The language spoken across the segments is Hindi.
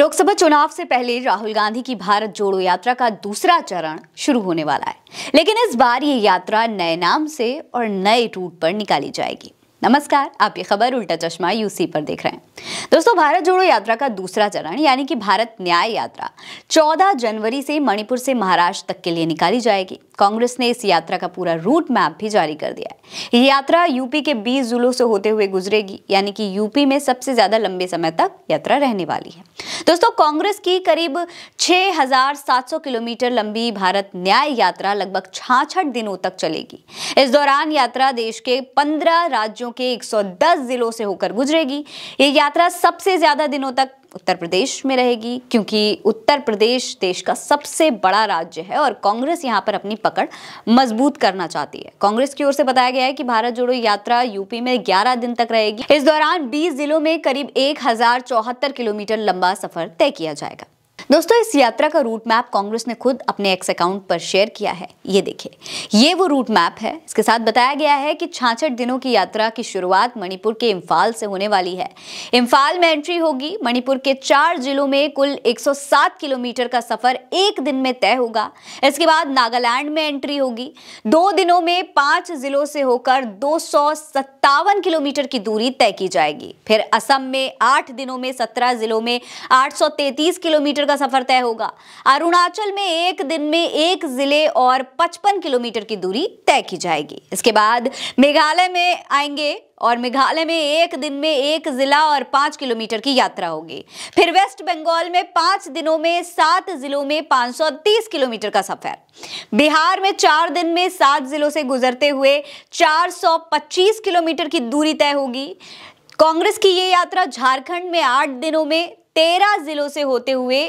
लोकसभा चुनाव से पहले राहुल गांधी की भारत जोड़ो यात्रा का दूसरा चरण शुरू होने वाला है लेकिन इस बार ये यात्रा नए नाम से और नए रूट पर निकाली जाएगी नमस्कार आप ये खबर उल्टा चश्मा यूसी पर देख रहे हैं दोस्तों भारत जोड़ो यात्रा का दूसरा चरण यानी कि भारत न्याय यात्रा 14 जनवरी से मणिपुर से महाराष्ट्र तक के लिए निकाली जाएगी कांग्रेस ने इस यात्रा का पूरा रूट मैप भी जारी कर दिया है ये यात्रा यूपी के 20 जिलों से होते हुए गुजरेगी यानी कि यूपी में सबसे ज्यादा लंबे समय तक यात्रा रहने वाली है दोस्तों कांग्रेस की करीब 6,700 किलोमीटर लंबी भारत न्याय यात्रा लगभग छाछठ दिनों तक चलेगी इस दौरान यात्रा देश के 15 राज्यों के 110 जिलों से होकर गुजरेगी ये यात्रा सबसे ज्यादा दिनों तक उत्तर प्रदेश में रहेगी क्योंकि उत्तर प्रदेश देश का सबसे बड़ा राज्य है और कांग्रेस यहाँ पर अपनी पकड़ मजबूत करना चाहती है कांग्रेस की ओर से बताया गया है कि भारत जोड़ो यात्रा यूपी में 11 दिन तक रहेगी इस दौरान 20 जिलों में करीब एक किलोमीटर लंबा सफर तय किया जाएगा दोस्तों इस यात्रा का रूट मैप कांग्रेस ने खुद अपने एक्स अकाउंट पर शेयर किया है ये देखिए ये वो रूट मैप है इसके साथ बताया गया है कि छाछठ दिनों की यात्रा की शुरुआत मणिपुर के इम्फाल से होने वाली है इम्फाल में एंट्री होगी मणिपुर के चार जिलों में कुल 107 किलोमीटर का सफर एक दिन में तय होगा इसके बाद नागालैंड में एंट्री होगी दो दिनों में पांच जिलों से होकर दो किलोमीटर की दूरी तय की जाएगी फिर असम में आठ दिनों में सत्रह जिलों में आठ किलोमीटर का सफर तय होगा अरुणाचल में एक दिन में एक जिले और 55 किलोमीटर की दूरी तय की जाएगी इसके बाद मेघालय में आएंगे और मेघालय में एक दिन में एक जिला और पांच किलोमीटर की यात्रा होगी फिर वेस्ट बंगाल में पांच दिनों में सात जिलों में 530 किलोमीटर का सफर बिहार में चार दिन में सात जिलों से गुजरते हुए 425 किलोमीटर की दूरी तय होगी कांग्रेस की ये यात्रा झारखंड में आठ दिनों में तेरह जिलों से होते हुए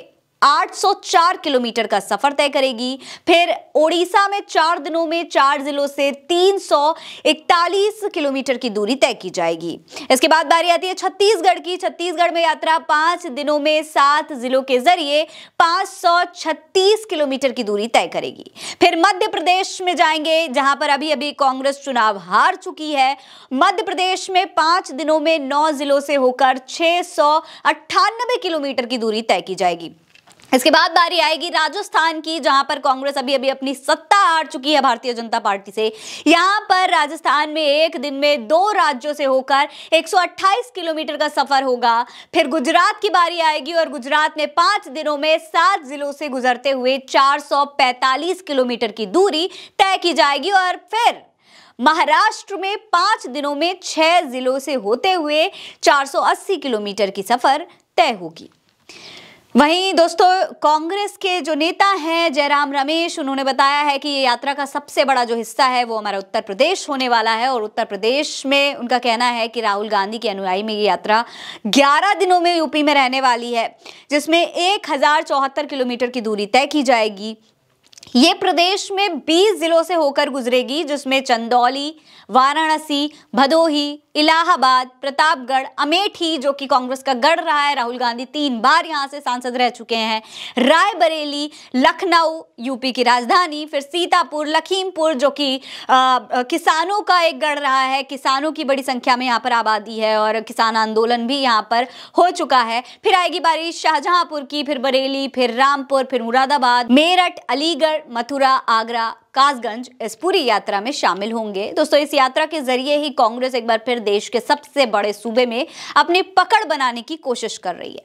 804 किलोमीटर का सफर तय करेगी फिर ओडिशा में चार दिनों में चार जिलों से 341 किलोमीटर की दूरी तय की जाएगी इसके बाद बारी आती है छत्तीसगढ़ की छत्तीसगढ़ में यात्रा पांच दिनों में सात जिलों के जरिए 536 किलोमीटर की दूरी तय करेगी फिर मध्य प्रदेश में जाएंगे जहां पर अभी अभी कांग्रेस चुनाव हार चुकी है मध्य प्रदेश में पांच दिनों में नौ जिलों से होकर छह किलोमीटर की दूरी तय की जाएगी इसके बाद बारी आएगी राजस्थान की जहां पर कांग्रेस अभी अभी अपनी सत्ता हार चुकी है भारतीय जनता पार्टी से यहां पर राजस्थान में एक दिन में दो राज्यों से होकर 128 किलोमीटर का सफर होगा फिर गुजरात की बारी आएगी और गुजरात में पांच दिनों में सात जिलों से गुजरते हुए 445 किलोमीटर की दूरी तय की जाएगी और फिर महाराष्ट्र में पांच दिनों में छह जिलों से होते हुए चार किलोमीटर की सफर तय होगी वहीं दोस्तों कांग्रेस के जो नेता हैं जयराम रमेश उन्होंने बताया है कि ये यात्रा का सबसे बड़ा जो हिस्सा है वो हमारा उत्तर प्रदेश होने वाला है और उत्तर प्रदेश में उनका कहना है कि राहुल गांधी के अनुयायी में ये यात्रा 11 दिनों में यूपी में रहने वाली है जिसमें एक किलोमीटर की दूरी तय की जाएगी ये प्रदेश में 20 जिलों से होकर गुजरेगी जिसमें चंदौली वाराणसी भदोही इलाहाबाद प्रतापगढ़ अमेठी जो कि कांग्रेस का गढ़ रहा है राहुल गांधी तीन बार यहां से सांसद रह चुके हैं रायबरेली लखनऊ यूपी की राजधानी फिर सीतापुर लखीमपुर जो कि किसानों का एक गढ़ रहा है किसानों की बड़ी संख्या में यहां पर आबादी है और किसान आंदोलन भी यहां पर हो चुका है फिर आएगी बारिश शाहजहांपुर की फिर बरेली फिर रामपुर फिर मुरादाबाद मेरठ अलीगढ़ अलीगढ़ मथुरा आगरा कासगंज इस पूरी यात्रा में शामिल होंगे दोस्तों इस यात्रा के जरिए ही कांग्रेस एक बार फिर देश के सबसे बड़े सूबे में अपनी पकड़ बनाने की कोशिश कर रही है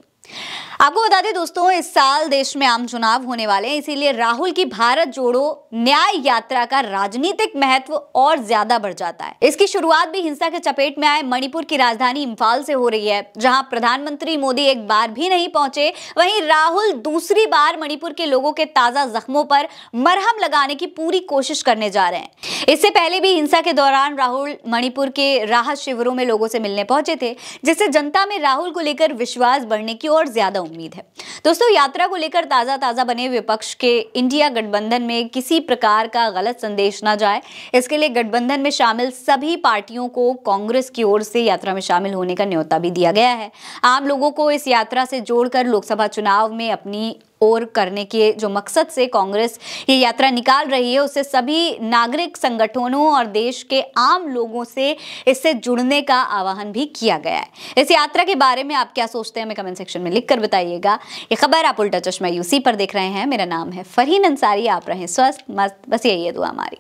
आपको बता दें दोस्तों इस साल देश में आम चुनाव होने वाले हैं इसीलिए राहुल की भारत जोड़ो न्याय यात्रा का राजनीतिक महत्व और ज्यादा बढ़ जाता है इसकी शुरुआत भी हिंसा के चपेट में आए मणिपुर की राजधानी इम्फाल से हो रही है जहां प्रधानमंत्री मोदी एक बार भी नहीं पहुंचे वहीं राहुल दूसरी बार मणिपुर के लोगों के ताजा जख्मों पर मरहम लगाने की पूरी कोशिश करने जा रहे हैं इससे पहले भी हिंसा के दौरान राहुल मणिपुर के राहत शिविरों में लोगों से मिलने पहुंचे थे जिससे जनता में राहुल को लेकर विश्वास बढ़ने की और ज़्यादा उम्मीद है दोस्तों यात्रा को लेकर ताज़ा ताज़ा बने विपक्ष के इंडिया गठबंधन में किसी प्रकार का गलत संदेश ना जाए इसके लिए गठबंधन में शामिल सभी पार्टियों को कांग्रेस की ओर से यात्रा में शामिल होने का न्योता भी दिया गया है आम लोगों को इस यात्रा से जोड़कर लोकसभा चुनाव में अपनी ओर करने के जो मकसद से कांग्रेस ये यात्रा निकाल रही है उससे सभी नागरिक संगठनों और देश के आम लोगों से इससे जुड़ने का आह्वान भी किया गया है इस यात्रा के बारे में आप क्या सोचते हैं हमें कमेंट सेक्शन में लिखकर बताइएगा ये खबर आप उल्टा चश्मा यूसी पर देख रहे हैं मेरा नाम है फरहीन अंसारी आप रहें स्वस्थ मस्त बस यही है दुआ हमारी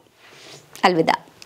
अलविदा